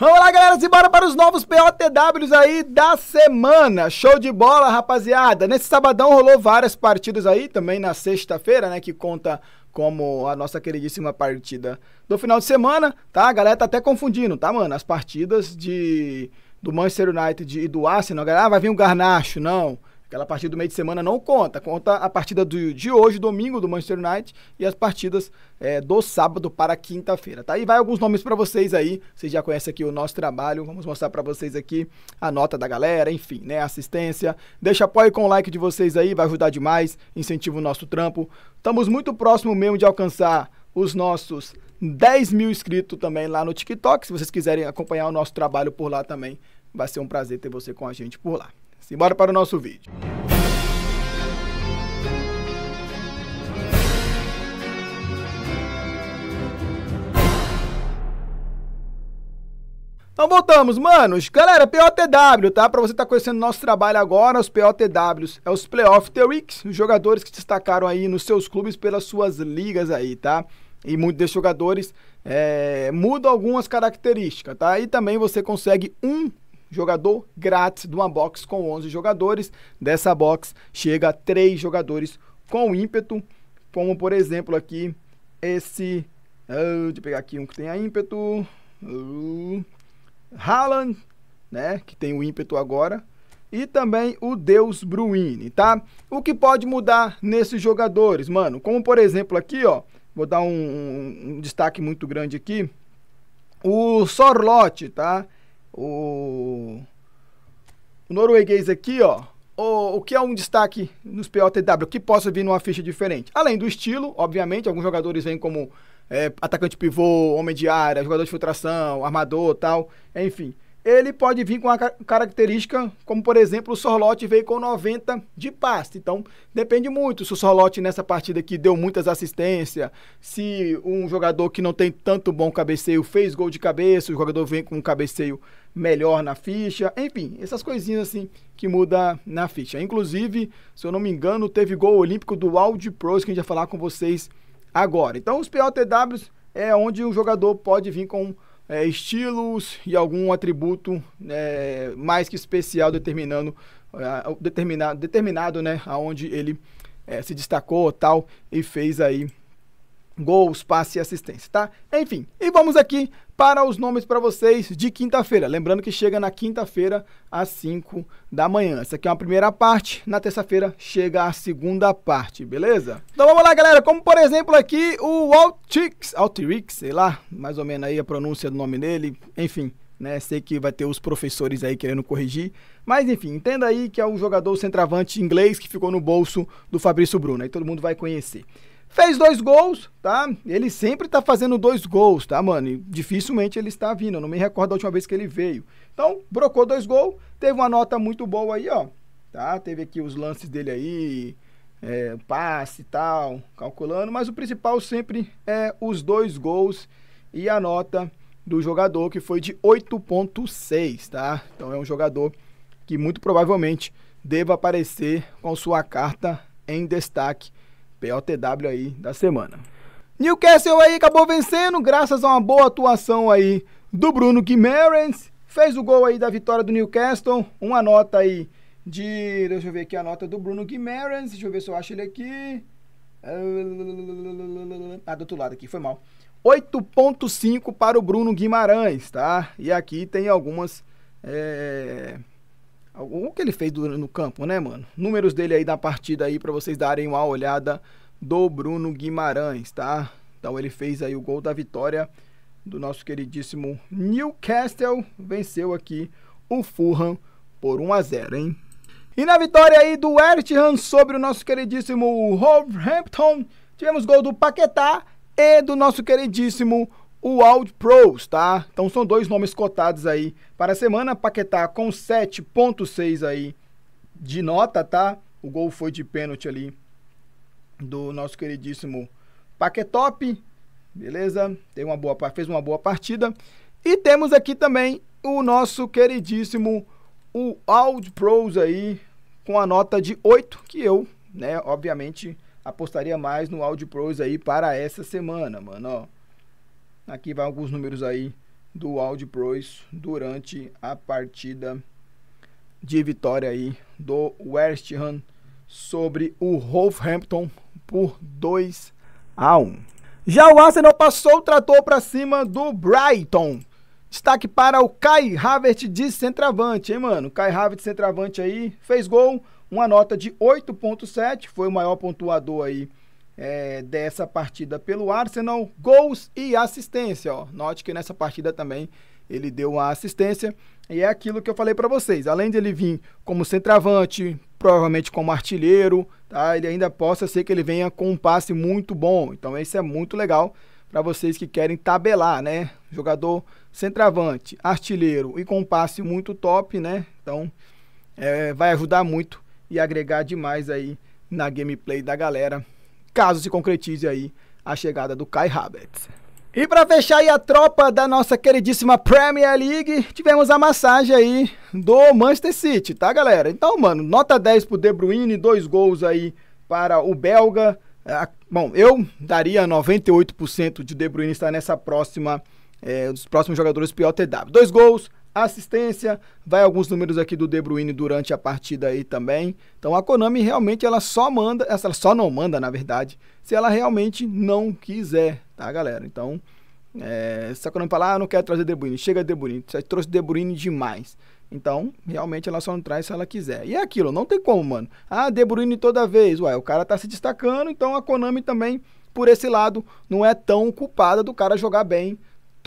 Vamos lá, galera, bora para os novos POTWs aí da semana. Show de bola, rapaziada. Nesse sabadão rolou várias partidas aí, também na sexta-feira, né, que conta como a nossa queridíssima partida do final de semana, tá? A galera tá até confundindo, tá, mano? As partidas de do Manchester United e do Arsenal, galera, ah, vai vir um Garnacho, não. Aquela partida do meio de semana não conta. Conta a partida do, de hoje, domingo, do Manchester United e as partidas é, do sábado para quinta-feira. Tá e vai alguns nomes para vocês aí. Vocês já conhecem aqui o nosso trabalho. Vamos mostrar para vocês aqui a nota da galera, enfim, né? Assistência. Deixa apoio com o like de vocês aí, vai ajudar demais. Incentiva o nosso trampo. Estamos muito próximo mesmo de alcançar os nossos 10 mil inscritos também lá no TikTok. Se vocês quiserem acompanhar o nosso trabalho por lá também, vai ser um prazer ter você com a gente por lá. Simbora para o nosso vídeo. Então voltamos, manos. Galera, POTW, tá? Pra você estar tá conhecendo nosso trabalho agora, os POTWs é os Playoff The Weeks, os jogadores que destacaram aí nos seus clubes pelas suas ligas aí, tá? E muitos desses jogadores é, mudam algumas características, tá? E também você consegue um jogador grátis de uma box com 11 jogadores. Dessa box chega a 3 jogadores com ímpeto, como por exemplo aqui esse. Uh, deixa eu pegar aqui um que tenha ímpeto. Uh, Haaland, né? Que tem o ímpeto agora. E também o Deus Bruine, tá? O que pode mudar nesses jogadores, mano? Como por exemplo aqui, ó. Vou dar um, um, um destaque muito grande aqui. O Sorlote, tá? o, o norueguês aqui, ó. O, o que é um destaque nos POTW que possa vir numa ficha diferente? Além do estilo, obviamente, alguns jogadores vêm como é, atacante pivô, homem de área, jogador de filtração, armador tal, enfim ele pode vir com uma característica, como por exemplo, o Sorlote veio com 90 de pasta Então, depende muito se o Sorlote nessa partida aqui deu muitas assistências, se um jogador que não tem tanto bom cabeceio fez gol de cabeça, o jogador vem com um cabeceio melhor na ficha, enfim, essas coisinhas assim que muda na ficha. Inclusive, se eu não me engano, teve gol olímpico do Audi Pros que a gente vai falar com vocês agora. Então, os POTWs é onde o jogador pode vir com é, estilos e algum atributo é, mais que especial determinando é, determinado, determinado né, aonde ele é, se destacou tal e fez aí gols, passe e assistência, tá? Enfim, e vamos aqui para os nomes para vocês de quinta-feira. Lembrando que chega na quinta-feira às 5 da manhã. Essa aqui é uma primeira parte, na terça-feira chega a segunda parte, beleza? Então vamos lá, galera, como por exemplo aqui o Altrix, Altirix sei lá, mais ou menos aí a pronúncia do nome dele, enfim, né? Sei que vai ter os professores aí querendo corrigir, mas enfim, entenda aí que é um jogador centroavante inglês que ficou no bolso do Fabrício Bruno, aí todo mundo vai conhecer. Fez dois gols, tá? Ele sempre tá fazendo dois gols, tá, mano? E dificilmente ele está vindo. Eu não me recordo da última vez que ele veio. Então, brocou dois gols, teve uma nota muito boa aí, ó. Tá? Teve aqui os lances dele aí, é, passe e tal, calculando. Mas o principal sempre é os dois gols e a nota do jogador, que foi de 8,6, tá? Então é um jogador que muito provavelmente deva aparecer com sua carta em destaque POTW aí da semana. Newcastle aí acabou vencendo graças a uma boa atuação aí do Bruno Guimarães. Fez o gol aí da vitória do Newcastle. Uma nota aí de... Deixa eu ver aqui a nota do Bruno Guimarães. Deixa eu ver se eu acho ele aqui. Ah, do outro lado aqui, foi mal. 8.5 para o Bruno Guimarães, tá? E aqui tem algumas... É o que ele fez no campo, né, mano? Números dele aí da partida aí para vocês darem uma olhada do Bruno Guimarães, tá? Então ele fez aí o gol da vitória do nosso queridíssimo Newcastle, venceu aqui o Fulham por 1 a 0, hein? E na vitória aí do Ertihan sobre o nosso queridíssimo Wolverhampton, tivemos gol do Paquetá e do nosso queridíssimo o Audi Pros, tá? Então são dois nomes cotados aí para a semana. Paquetá com 7.6 aí de nota, tá? O gol foi de pênalti ali do nosso queridíssimo Paquetop, beleza? Tem uma boa, fez uma boa partida. E temos aqui também o nosso queridíssimo o Audi Pros aí com a nota de 8, que eu, né, obviamente apostaria mais no Audi Pros aí para essa semana, mano, ó. Aqui vai alguns números aí do Audi Pros durante a partida de vitória aí do West Ham sobre o Wolverhampton por 2 a 1. Já o Arsenal passou o trator para cima do Brighton. Destaque para o Kai Havertz de centroavante, hein, mano? Kai Havertz centroavante aí, fez gol, uma nota de 8.7, foi o maior pontuador aí é, dessa partida pelo Arsenal, gols e assistência. Ó. Note que nessa partida também ele deu uma assistência. E é aquilo que eu falei para vocês. Além de ele vir como centroavante, provavelmente como artilheiro, tá? ele ainda possa ser que ele venha com um passe muito bom. Então isso é muito legal para vocês que querem tabelar, né? Jogador centroavante, artilheiro e com um passe muito top, né? Então é, vai ajudar muito e agregar demais aí na gameplay da galera caso se concretize aí a chegada do Kai Havertz. E para fechar aí a tropa da nossa queridíssima Premier League, tivemos a massagem aí do Manchester City, tá galera? Então, mano, nota 10 pro De Bruyne, dois gols aí para o belga. É, bom, eu daria 98% de De Bruyne estar nessa próxima, é, dos próximos jogadores POTW. Dois gols, assistência, vai alguns números aqui do De Bruyne durante a partida aí também. Então a Konami realmente ela só manda, ela só não manda, na verdade, se ela realmente não quiser, tá, galera? Então, é, se a Konami falar, ah, não quero trazer De Bruyne, chega De Bruyne, você trouxe De Bruyne demais. Então, realmente ela só não traz se ela quiser. E é aquilo, não tem como, mano. Ah, De Bruyne toda vez. Ué, o cara tá se destacando, então a Konami também por esse lado, não é tão culpada do cara jogar bem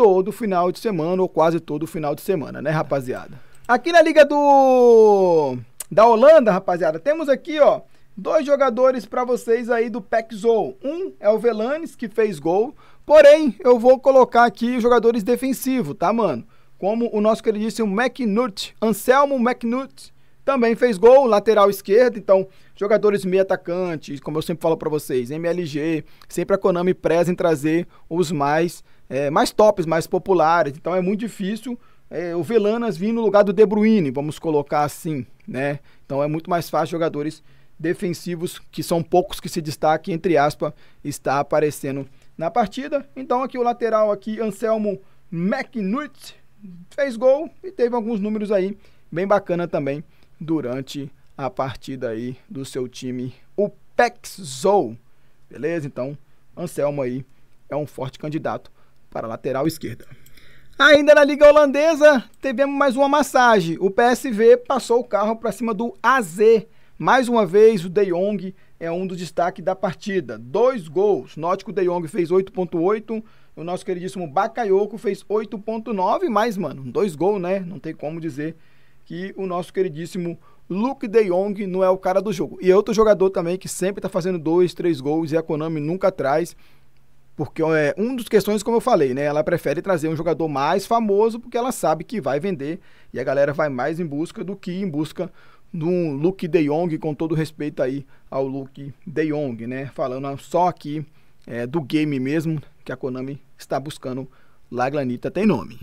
todo final de semana, ou quase todo final de semana, né, rapaziada? Aqui na Liga do da Holanda, rapaziada, temos aqui, ó, dois jogadores para vocês aí do Pexol. Um é o Velanes, que fez gol, porém, eu vou colocar aqui os jogadores defensivos, tá, mano? Como o nosso queridíssimo McNutt, Anselmo McNutt, também fez gol, lateral esquerdo, então jogadores meio atacantes, como eu sempre falo para vocês, MLG, sempre a Konami preza em trazer os mais é, mais tops, mais populares, então é muito difícil é, o Velanas vir no lugar do De Bruyne, vamos colocar assim, né? Então é muito mais fácil jogadores defensivos, que são poucos que se destaque, entre aspas, está aparecendo na partida. Então aqui o lateral aqui, Anselmo McNutt, fez gol e teve alguns números aí bem bacana também durante a partida aí do seu time, o Pexou. Beleza? Então, Anselmo aí é um forte candidato para a lateral esquerda. Ainda na Liga Holandesa, tivemos mais uma massagem. O PSV passou o carro para cima do AZ. Mais uma vez, o De Jong é um dos destaques da partida. Dois gols. note o De Jong fez 8.8. O nosso queridíssimo Bakayoko fez 8.9. Mas, mano, dois gols, né? Não tem como dizer que o nosso queridíssimo Luke De Jong não é o cara do jogo. E é outro jogador também que sempre está fazendo dois, três gols e a Konami nunca traz. Porque é um dos questões, como eu falei, né? Ela prefere trazer um jogador mais famoso porque ela sabe que vai vender e a galera vai mais em busca do que em busca de um Luke De Jong, com todo respeito aí ao Luke De Jong, né? Falando só aqui é, do game mesmo que a Konami está buscando lá Granita tem nome.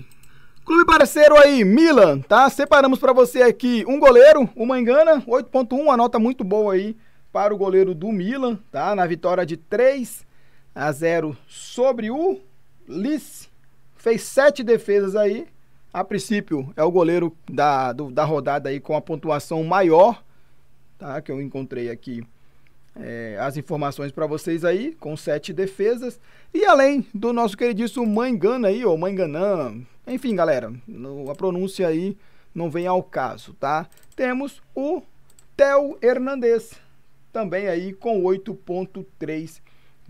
Clube parceiro aí, Milan, tá? Separamos para você aqui um goleiro, uma engana, 8.1, uma nota muito boa aí para o goleiro do Milan, tá? Na vitória de 3 a 0 sobre o Lice. Fez sete defesas aí. A princípio é o goleiro da, do, da rodada aí com a pontuação maior, tá? Que eu encontrei aqui é, as informações para vocês aí, com sete defesas. E além do nosso queridíssimo Mangana aí, ou Manganã. Enfim, galera, no, a pronúncia aí não vem ao caso, tá? Temos o Theo Hernandes, também aí com 8.3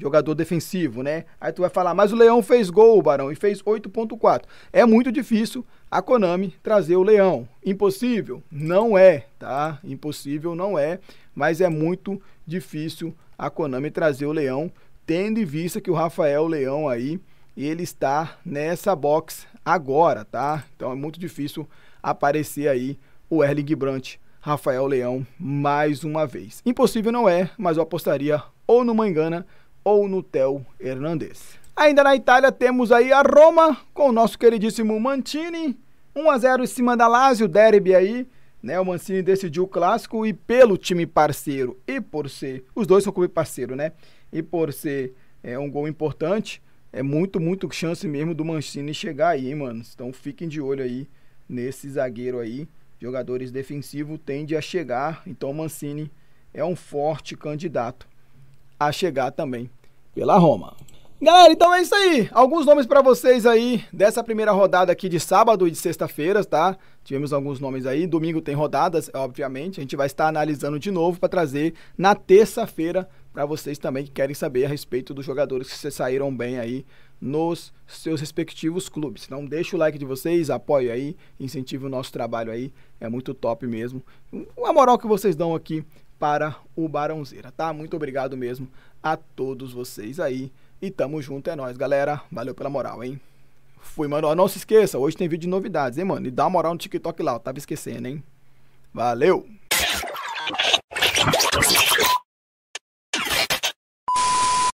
jogador defensivo, né? Aí tu vai falar, mas o Leão fez gol, Barão, e fez 8.4. É muito difícil a Konami trazer o Leão. Impossível? Não é, tá? Impossível não é, mas é muito difícil a Konami trazer o Leão, tendo em vista que o Rafael Leão aí, ele está nessa box agora, tá? Então é muito difícil aparecer aí o Erling Brandt, Rafael Leão mais uma vez. Impossível não é, mas eu apostaria ou no Mangana ou no Theo Hernandes. Ainda na Itália temos aí a Roma com o nosso queridíssimo Mantini, 1 a 0 em cima da Lazio, derby aí. Né, o Mancini decidiu o clássico e pelo time parceiro e por ser. Os dois são clube parceiro, né? E por ser é, um gol importante, é muito, muito chance mesmo do Mancini chegar aí, hein, mano. Então fiquem de olho aí nesse zagueiro aí. Jogadores defensivos tende a chegar. Então o Mancini é um forte candidato a chegar também pela Roma. Galera, então é isso aí. Alguns nomes para vocês aí dessa primeira rodada aqui de sábado e de sexta-feira, tá? Tivemos alguns nomes aí. Domingo tem rodadas, obviamente. A gente vai estar analisando de novo para trazer na terça-feira para vocês também que querem saber a respeito dos jogadores que saíram bem aí nos seus respectivos clubes. Então deixa o like de vocês, apoio aí, incentive o nosso trabalho aí. É muito top mesmo. Uma moral que vocês dão aqui para o Barãozeira, tá? Muito obrigado mesmo a todos vocês aí. E tamo junto, é nóis, galera. Valeu pela moral, hein? Fui, mano. Não se esqueça, hoje tem vídeo de novidades, hein, mano? E dá uma moral no TikTok lá, eu tava esquecendo, hein? Valeu!